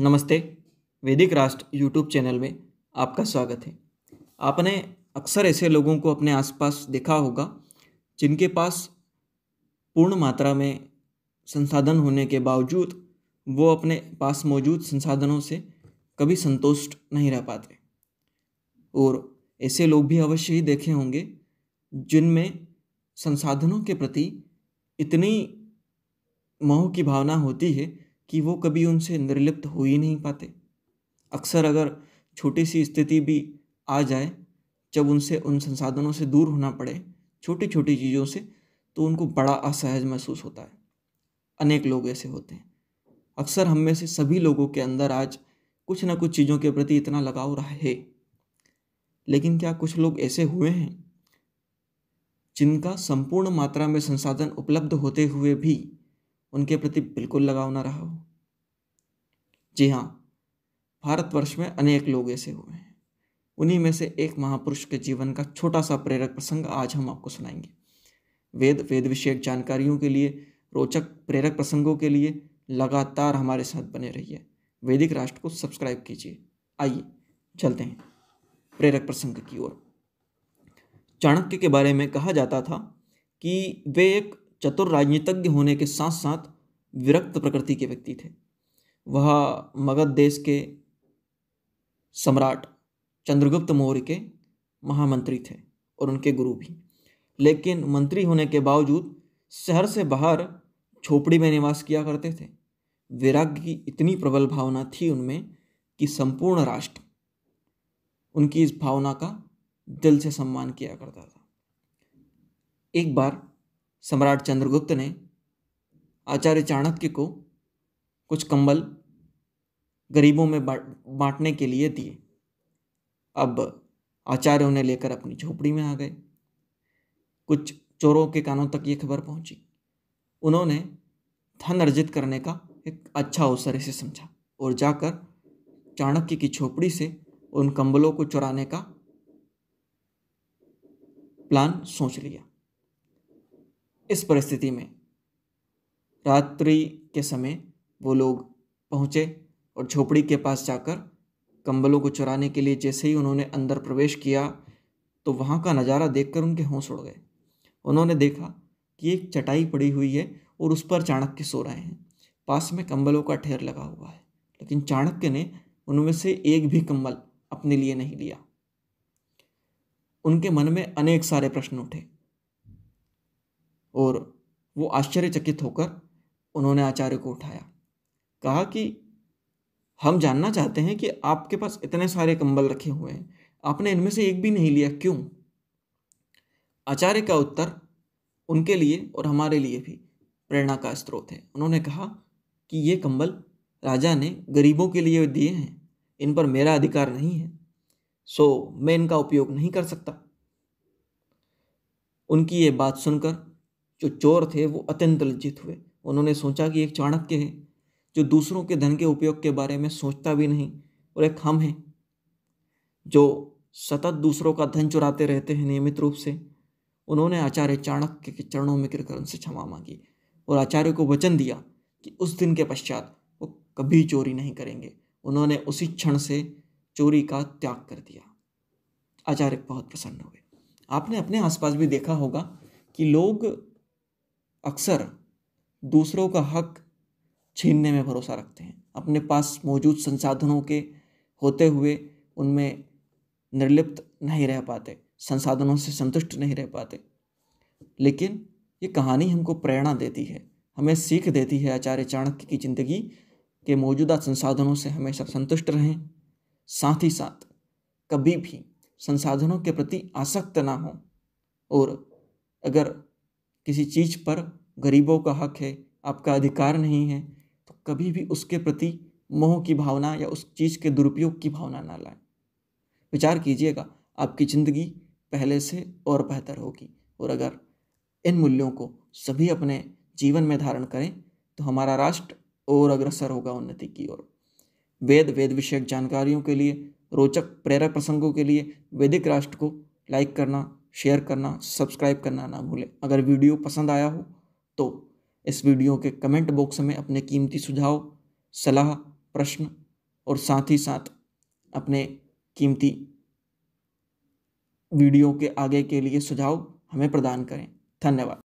नमस्ते वैदिक राष्ट्र यूट्यूब चैनल में आपका स्वागत है आपने अक्सर ऐसे लोगों को अपने आसपास देखा होगा जिनके पास पूर्ण मात्रा में संसाधन होने के बावजूद वो अपने पास मौजूद संसाधनों से कभी संतुष्ट नहीं रह पाते और ऐसे लोग भी अवश्य ही देखे होंगे जिनमें संसाधनों के प्रति इतनी मोह की भावना होती है कि वो कभी उनसे निर्लिप्त हो ही नहीं पाते अक्सर अगर छोटी सी स्थिति भी आ जाए जब उनसे उन संसाधनों से दूर होना पड़े छोटी छोटी चीज़ों से तो उनको बड़ा असहज महसूस होता है अनेक लोग ऐसे होते हैं अक्सर हम में से सभी लोगों के अंदर आज कुछ ना कुछ चीज़ों के प्रति इतना लगाव रहा है लेकिन क्या कुछ लोग ऐसे हुए हैं जिनका संपूर्ण मात्रा में संसाधन उपलब्ध होते हुए भी उनके प्रति बिल्कुल लगाव ना रहा हो जी हाँ भारतवर्ष में अनेक लोग ऐसे हुए हैं उन्हीं में से एक महापुरुष के जीवन का छोटा सा प्रेरक प्रसंग आज हम आपको सुनाएंगे वेद वेद विषयक जानकारियों के लिए रोचक प्रेरक प्रसंगों के लिए लगातार हमारे साथ बने रहिए वैदिक राष्ट्र को सब्सक्राइब कीजिए आइए चलते हैं प्रेरक प्रसंग की ओर चाणक्य के बारे में कहा जाता था कि वे एक चतुर राजनीतिज्ञ होने के साथ साथ विरक्त प्रकृति के व्यक्ति थे वह मगध देश के सम्राट चंद्रगुप्त मौर्य के महामंत्री थे और उनके गुरु भी लेकिन मंत्री होने के बावजूद शहर से बाहर झोपड़ी में निवास किया करते थे वैराग्य की इतनी प्रबल भावना थी उनमें कि संपूर्ण राष्ट्र उनकी इस भावना का दिल से सम्मान किया करता था एक बार सम्राट चंद्रगुप्त ने आचार्य चाणक्य को कुछ कंबल गरीबों में बांटने के लिए दिए अब आचार्य उन्हें लेकर अपनी झोपड़ी में आ गए कुछ चोरों के कानों तक ये खबर पहुंची उन्होंने धन अर्जित करने का एक अच्छा अवसर इसे समझा और जाकर चाणक्य की झोपड़ी से उन कंबलों को चुराने का प्लान सोच लिया इस परिस्थिति में रात्रि के समय वो लोग पहुँचे और झोपड़ी के पास जाकर कंबलों को चुराने के लिए जैसे ही उन्होंने अंदर प्रवेश किया तो वहाँ का नज़ारा देखकर उनके होश उड़ गए उन्होंने देखा कि एक चटाई पड़ी हुई है और उस पर चाणक्य सो रहे हैं पास में कंबलों का ढेर लगा हुआ है लेकिन चाणक्य ने उनमें से एक भी कंबल अपने लिए नहीं लिया उनके मन में अनेक सारे प्रश्न उठे और वो आश्चर्यचकित होकर उन्होंने आचार्य को उठाया कहा कि हम जानना चाहते हैं कि आपके पास इतने सारे कंबल रखे हुए हैं आपने इनमें से एक भी नहीं लिया क्यों आचार्य का उत्तर उनके लिए और हमारे लिए भी प्रेरणा का स्रोत है उन्होंने कहा कि ये कंबल राजा ने गरीबों के लिए दिए हैं इन पर मेरा अधिकार नहीं है सो मैं इनका उपयोग नहीं कर सकता उनकी ये बात सुनकर जो चोर थे वो अत्यंत लज्जित हुए उन्होंने सोचा कि एक चाणक्य है जो दूसरों के धन के उपयोग के बारे में सोचता भी नहीं और एक हम हैं जो सतत दूसरों का धन चुराते रहते हैं नियमित रूप से उन्होंने आचार्य चाणक्य के चरणों में गिरकर उनसे क्षमा मांगी और आचार्य को वचन दिया कि उस दिन के पश्चात वो कभी चोरी नहीं करेंगे उन्होंने उसी क्षण से चोरी का त्याग कर दिया आचार्य बहुत प्रसन्न हुए आपने अपने आसपास भी देखा होगा कि लोग अक्सर दूसरों का हक छीनने में भरोसा रखते हैं अपने पास मौजूद संसाधनों के होते हुए उनमें निर्लिप्त नहीं रह पाते संसाधनों से संतुष्ट नहीं रह पाते लेकिन ये कहानी हमको प्रेरणा देती है हमें सीख देती है आचार्य चाणक्य की जिंदगी के मौजूदा संसाधनों से हमेशा संतुष्ट रहें साथ ही साथ कभी भी संसाधनों के प्रति आसक्त ना हों और अगर किसी चीज़ पर गरीबों का हक है आपका अधिकार नहीं है तो कभी भी उसके प्रति मोह की भावना या उस चीज़ के दुरुपयोग की भावना ना लाएं विचार कीजिएगा आपकी ज़िंदगी पहले से और बेहतर होगी और अगर इन मूल्यों को सभी अपने जीवन में धारण करें तो हमारा राष्ट्र और अग्रसर होगा उन्नति की ओर वेद वेद विषयक जानकारियों के लिए रोचक प्रेरक प्रसंगों के लिए वैदिक राष्ट्र को लाइक करना शेयर करना सब्सक्राइब करना ना भूलें अगर वीडियो पसंद आया हो तो इस वीडियो के कमेंट बॉक्स में अपने कीमती सुझाव सलाह प्रश्न और साथ ही साथ अपने कीमती वीडियो के आगे के लिए सुझाव हमें प्रदान करें धन्यवाद